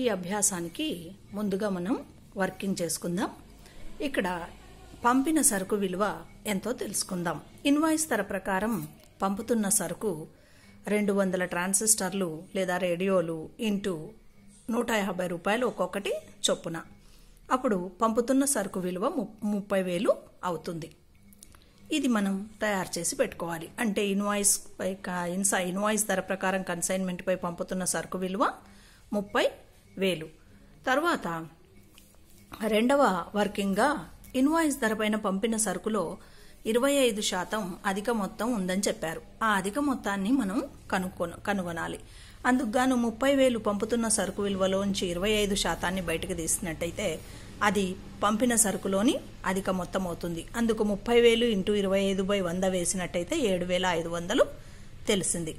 ఈ అభ్యాసానికి ముందుగా మనం వర్కింగ్ చేసుకుందాం ఇక్కడ పంపిన సరుకు విలువ ఎంతో తెలుసుకుందాం ఇన్వాయిస్ ధర ప్రకారం పంపుతున్న సరుకు రెండు వందల ట్రాన్సిస్టర్లు లేదా రేడియోలు ఇంటూ నూట యాభై రూపాయలు ఒక్కొక్కటి చొప్పున అప్పుడు పంపుతున్న సరుకు విలువ ముప్పై వేలు అవుతుంది ఇది మనం తయారు చేసి పెట్టుకోవాలి అంటే ఇన్వాయిస్ ఇన్సా ఇన్వాయిస్ ధర ప్రకారం కన్సైన్మెంట్పై పంపుతున్న సరుకు విలువ ముప్పై వేలు తర్వాత రెండవ వర్కింగ్గా ఇన్వాయిస్ ధరపైన పంపిన సరుకులో ఇరవై ఐదు శాతం అధిక మొత్తం ఉందని చెప్పారు ఆ అధిక మొత్తాన్ని మనం కనుక్కొను కనుగొనాలి అందుకుగాను ముప్పై వేలు పంపుతున్న సరుకు విలువలోంచి ఇరవై ఐదు శాతాన్ని బయటకు తీసినట్టయితే అది పంపిన సరుకులోని అధిక మొత్తం అవుతుంది అందుకు ముప్పై వేలు ఇంటూ ఇరవై ఐదు బై వంద వేసినట్టయితే ఏడు వేల ఐదు వందలు తెలిసింది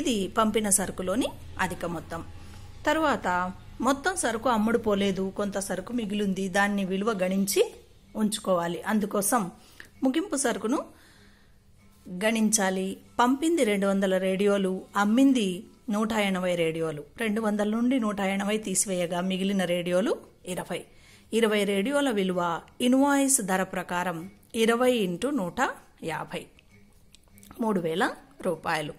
ఇది పంపిన సరుకులోని అధిక మొత్తం తర్వాత మొత్తం సరుకు అమ్ముడు పోలేదు కొంత సరుకు మిగిలింది దాన్ని విలువ గణించి ఉంచుకోవాలి అందుకోసం ముగింపు సరుకును గణించాలి పంపింది రెండు వందల రేడియోలు అమ్మింది నూట ఎనభై రేడియోలు రెండు వందల నుండి నూట ఎనభై తీసివేయగా మిగిలిన రేడియోలు ఇరవై ఇరవై రేడియోల విలువ ఇన్వాయిస్ ధర ప్రకారం ఇరవై ఇంటూ నూట యాభై మూడు వేల రూపాయలు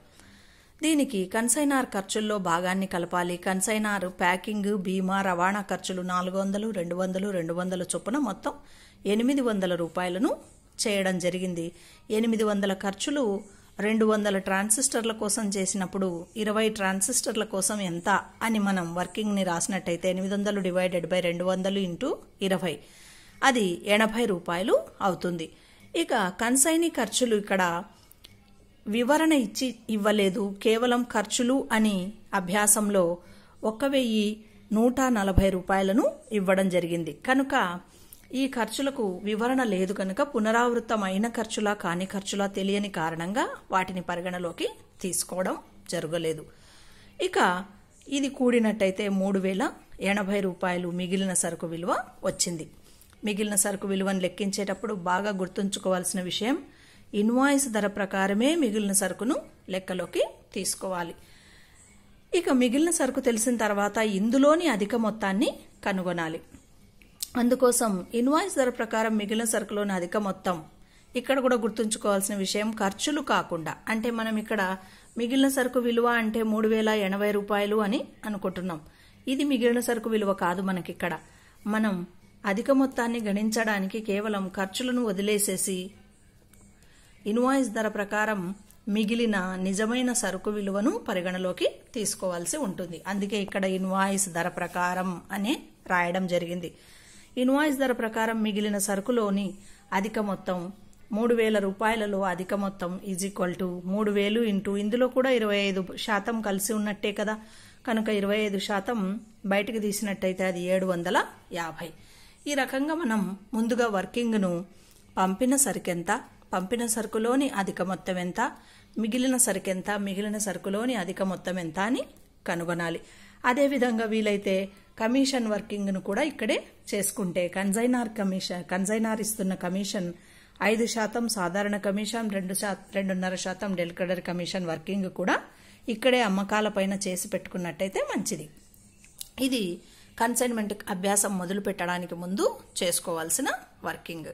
దీనికి కన్సైనార్ ఖర్చుల్లో భాగాన్ని కలపాలి కన్సైనార్ ప్యాకింగ్ బీమా రవాణా ఖర్చులు నాలుగు వందలు రెండు వందలు రెండు వందల చొప్పున మొత్తం ఎనిమిది వందల రూపాయలను చేయడం జరిగింది ఎనిమిది వందల ఖర్చులు రెండు వందల ట్రాన్సిస్టర్ల కోసం చేసినప్పుడు ఇరవై ట్రాన్సిస్టర్ల కోసం ఎంత అని మనం వర్కింగ్ని రాసినట్టయితే ఎనిమిది వందలు డివైడెడ్ బై రెండు వందలు ఇంటూ ఇరవై అది ఎనభై రూపాయలు అవుతుంది ఇక కన్సైనీ ఖర్చులు ఇక్కడ వివరణ ఇచ్చి ఇవ్వలేదు కేవలం ఖర్చులు అని అభ్యాసంలో ఒక్క వెయ్యి నూట నలభై రూపాయలను ఇవ్వడం జరిగింది కనుక ఈ ఖర్చులకు వివరణ లేదు కనుక పునరావృతమైన ఖర్చులా కాని ఖర్చులా తెలియని కారణంగా వాటిని పరిగణలోకి తీసుకోవడం జరగలేదు ఇక ఇది కూడినట్టయితే మూడు వేల ఎనభై రూపాయలు మిగిలిన సరుకు విలువ వచ్చింది మిగిలిన సరుకు విలువను లెక్కించేటప్పుడు బాగా గుర్తుంచుకోవాల్సిన విషయం ఇన్వాయిస్ ధర ప్రకారమే మిగిలిన సరుకును లెక్కలోకి తీసుకోవాలి ఇక మిగిలిన సరుకు తెలిసిన తర్వాత ఇందులోని అధిక మొత్తాన్ని కనుగొనాలి అందుకోసం ఇన్వాయిస్ ధర ప్రకారం మిగిలిన సరుకులోని అధిక మొత్తం ఇక్కడ కూడా గుర్తుంచుకోవాల్సిన విషయం ఖర్చులు కాకుండా అంటే మనం ఇక్కడ మిగిలిన సరుకు విలువ అంటే మూడు వేల ఎనభై రూపాయలు అని అనుకుంటున్నాం ఇది మిగిలిన సరుకు విలువ కాదు మనకిక్కడ మనం అధిక మొత్తాన్ని గణించడానికి కేవలం ఖర్చులను వదిలేసేసి ఇన్వాయిస్ ధర ప్రకారం మిగిలిన నిజమైన సరుకు విలువను పరిగణలోకి తీసుకోవాల్సి ఉంటుంది అందుకే ఇక్కడ ఇన్వాయిస్ ధర ప్రకారం అనే రాయడం జరిగింది ఇన్వాయిస్ ధర ప్రకారం మిగిలిన సరుకులోని అధిక మొత్తం మూడు వేల రూపాయలలో అధిక మొత్తం ఈజ్ ఈక్వల్ టు మూడు వేలు ఇంటూ ఇందులో కూడా ఇరవై ఐదు శాతం కలిసి ఉన్నట్టే కదా కనుక ఇరవై ఐదు శాతం బయటకు తీసినట్టయితే అది ఏడు వందల యాభై ఈ రకంగా మనం ముందుగా వర్కింగ్ను పంపిన సరికెంత పంపిన సరుకులోని అధిక మొత్తం ఎంత మిగిలిన సరుకెంత మిగిలిన సరుకులోని అధిక మొత్తం ఎంత అని కనుగొనాలి అదేవిధంగా వీలైతే కమిషన్ వర్కింగ్ను కూడా ఇక్కడే చేసుకుంటే కన్జైనార్ కమిషన్ కన్జైనార్ ఇస్తున్న కమిషన్ ఐదు శాతం సాధారణ కమిషన్ రెండు రెండున్నర శాతం డెలికడర్ కమిషన్ వర్కింగ్ కూడా ఇక్కడే అమ్మకాల పైన చేసి పెట్టుకున్నట్టయితే మంచిది ఇది కన్సైన్మెంట్ అభ్యాసం మొదలు పెట్టడానికి ముందు చేసుకోవాల్సిన వర్కింగ్